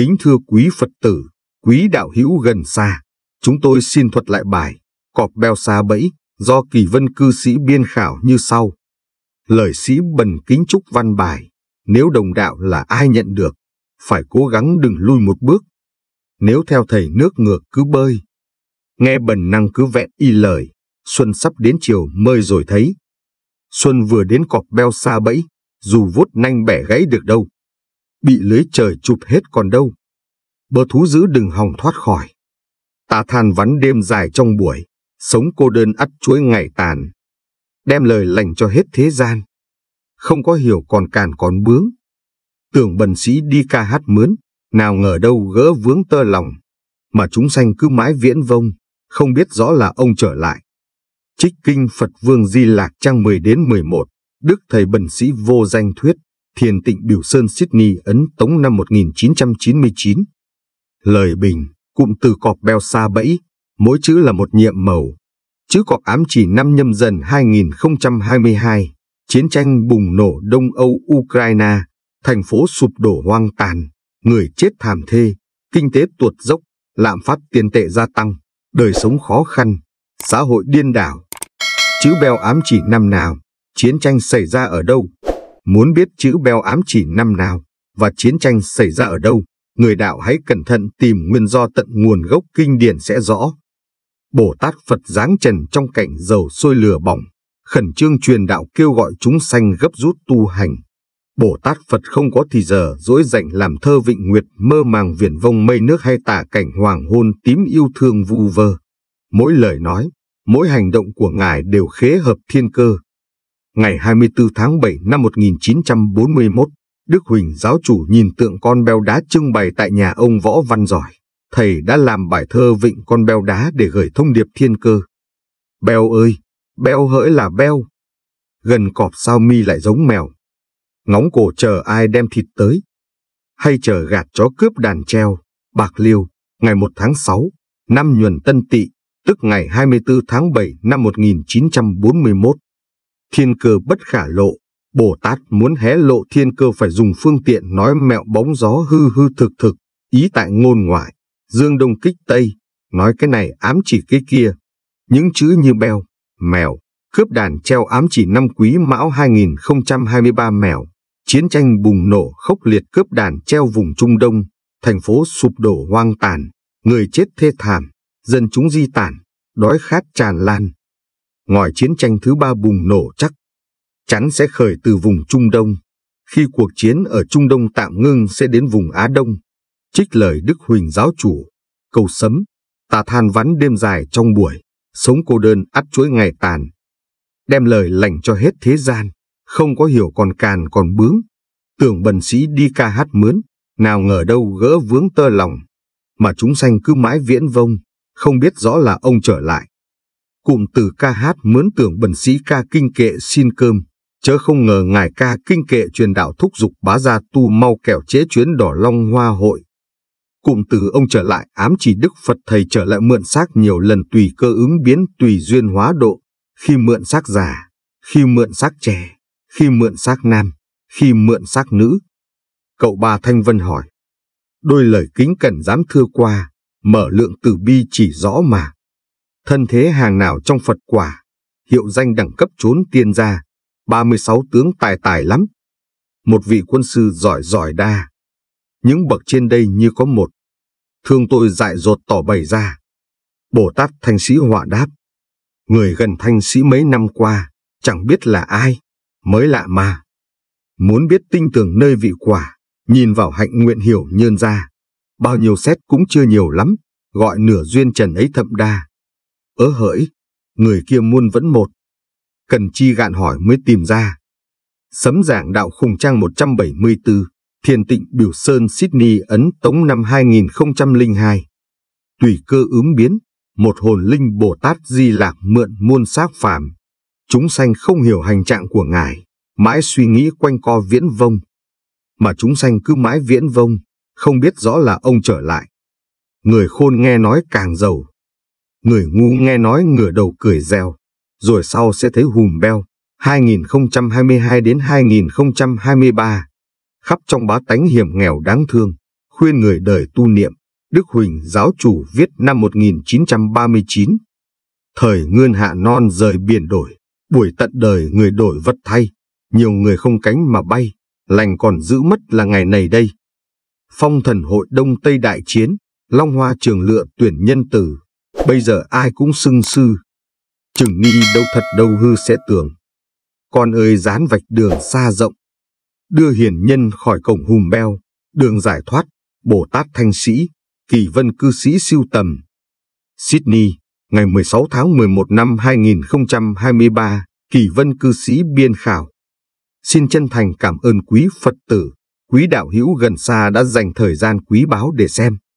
Kính thưa quý Phật tử, quý đạo hữu gần xa, chúng tôi xin thuật lại bài Cọp beo xa bẫy do kỳ vân cư sĩ biên khảo như sau. Lời sĩ bần kính chúc văn bài, nếu đồng đạo là ai nhận được, phải cố gắng đừng lui một bước. Nếu theo thầy nước ngược cứ bơi, nghe bần năng cứ vẹn y lời, xuân sắp đến chiều mơi rồi thấy. Xuân vừa đến cọp beo xa bẫy, dù vuốt nanh bẻ gãy được đâu bị lưới trời chụp hết còn đâu. Bờ thú dữ đừng hòng thoát khỏi. Ta than vắn đêm dài trong buổi, sống cô đơn ắt chuối ngày tàn. Đem lời lành cho hết thế gian. Không có hiểu còn càn còn bướng. Tưởng bần sĩ đi ca hát mướn, nào ngờ đâu gỡ vướng tơ lòng. Mà chúng sanh cứ mãi viễn vông, không biết rõ là ông trở lại. Trích kinh Phật Vương Di Lạc trang 10 đến 11, Đức Thầy Bần Sĩ Vô Danh Thuyết. Thiền Tịnh Biểu Sơn Sydney Ấn Tống năm 1999. Lời bình, cụm từ cọp beo xa bẫy, mỗi chữ là một nhiệm màu. Chữ cọp ám chỉ năm nhâm dần 2022, chiến tranh bùng nổ Đông Âu Ukraine, thành phố sụp đổ hoang tàn, người chết thảm thê, kinh tế tuột dốc, lạm phát tiền tệ gia tăng, đời sống khó khăn, xã hội điên đảo. Chữ beo ám chỉ năm nào, chiến tranh xảy ra ở đâu, Muốn biết chữ beo ám chỉ năm nào và chiến tranh xảy ra ở đâu, người đạo hãy cẩn thận tìm nguyên do tận nguồn gốc kinh điển sẽ rõ. Bồ Tát Phật giáng trần trong cảnh dầu sôi lửa bỏng, khẩn trương truyền đạo kêu gọi chúng sanh gấp rút tu hành. Bồ Tát Phật không có thì giờ dỗi dành làm thơ vịnh nguyệt mơ màng viển vông mây nước hay tả cảnh hoàng hôn tím yêu thương vu vơ. Mỗi lời nói, mỗi hành động của Ngài đều khế hợp thiên cơ, ngày 24 tháng 7 năm 1941, Đức Huỳnh giáo chủ nhìn tượng con beo đá trưng bày tại nhà ông Võ Văn Giỏi. Thầy đã làm bài thơ vịnh con beo đá để gửi thông điệp thiên cơ. Beo ơi, beo hỡi là beo. Gần cọp sao mi lại giống mèo. Ngóng cổ chờ ai đem thịt tới. Hay chờ gạt chó cướp đàn treo, bạc liêu, ngày 1 tháng 6, năm nhuần tân tỵ, tức ngày 24 tháng 7 năm 1941 thiên cơ bất khả lộ. Bồ Tát muốn hé lộ thiên cơ phải dùng phương tiện nói mẹo bóng gió hư hư thực thực, ý tại ngôn ngoại, dương đông kích tây, nói cái này ám chỉ cái kia. Những chữ như beo, mèo, cướp đàn treo ám chỉ năm quý mão 2023 mèo, chiến tranh bùng nổ khốc liệt cướp đàn treo vùng Trung Đông, thành phố sụp đổ hoang tàn, người chết thê thảm, dân chúng di tản, đói khát tràn lan ngòi chiến tranh thứ ba bùng nổ chắc chắn sẽ khởi từ vùng Trung Đông. Khi cuộc chiến ở Trung Đông tạm ngưng sẽ đến vùng Á Đông. Trích lời Đức Huỳnh giáo chủ, cầu sấm, ta than vắn đêm dài trong buổi, sống cô đơn ắt chuỗi ngày tàn. Đem lời lành cho hết thế gian, không có hiểu còn càn còn bướng. Tưởng bần sĩ đi ca hát mướn, nào ngờ đâu gỡ vướng tơ lòng. Mà chúng sanh cứ mãi viễn vông, không biết rõ là ông trở lại cụm từ ca hát mướn tưởng bần sĩ ca kinh kệ xin cơm, chớ không ngờ ngài ca kinh kệ truyền đạo thúc dục bá gia tu mau kẻo chế chuyến đỏ long hoa hội. Cụm từ ông trở lại ám chỉ Đức Phật Thầy trở lại mượn xác nhiều lần tùy cơ ứng biến tùy duyên hóa độ, khi mượn xác già, khi mượn xác trẻ, khi mượn xác nam, khi mượn xác nữ. Cậu bà Thanh Vân hỏi, đôi lời kính cẩn dám thưa qua, mở lượng từ bi chỉ rõ mà, thân thế hàng nào trong Phật quả, hiệu danh đẳng cấp trốn tiên gia, 36 tướng tài tài lắm. Một vị quân sư giỏi giỏi đa. Những bậc trên đây như có một. Thương tôi dại dột tỏ bày ra. Bồ Tát Thanh Sĩ họa đáp. Người gần Thanh Sĩ mấy năm qua, chẳng biết là ai, mới lạ mà. Muốn biết tinh tường nơi vị quả, nhìn vào hạnh nguyện hiểu nhơn ra. Bao nhiêu xét cũng chưa nhiều lắm, gọi nửa duyên trần ấy thậm đa ớ hỡi, người kia muôn vẫn một. Cần chi gạn hỏi mới tìm ra. Sấm giảng đạo khùng trang 174, Thiền tịnh Biểu Sơn Sydney Ấn Tống năm 2002. Tùy cơ ứng biến, một hồn linh Bồ Tát Di Lạc mượn muôn xác phàm. Chúng sanh không hiểu hành trạng của Ngài, mãi suy nghĩ quanh co viễn vông. Mà chúng sanh cứ mãi viễn vông, không biết rõ là ông trở lại. Người khôn nghe nói càng giàu, Người ngu nghe nói ngửa đầu cười reo, rồi sau sẽ thấy hùm beo. 2022 đến 2023 Khắp trong bá tánh hiểm nghèo đáng thương, khuyên người đời tu niệm, Đức Huỳnh giáo chủ viết năm 1939. Thời ngươn hạ non rời biển đổi, buổi tận đời người đổi vật thay, nhiều người không cánh mà bay, lành còn giữ mất là ngày này đây. Phong thần hội Đông Tây đại chiến, Long Hoa trường lựa tuyển nhân tử, Bây giờ ai cũng sưng sư. Chừng nghi đâu thật đâu hư sẽ tưởng. Con ơi dán vạch đường xa rộng. Đưa hiền nhân khỏi cổng hùm beo, đường giải thoát, Bồ Tát Thanh Sĩ, Kỳ Vân Cư Sĩ Siêu Tầm. Sydney, ngày 16 tháng 11 năm 2023, Kỳ Vân Cư Sĩ Biên Khảo. Xin chân thành cảm ơn quý Phật tử, quý đạo hữu gần xa đã dành thời gian quý báu để xem.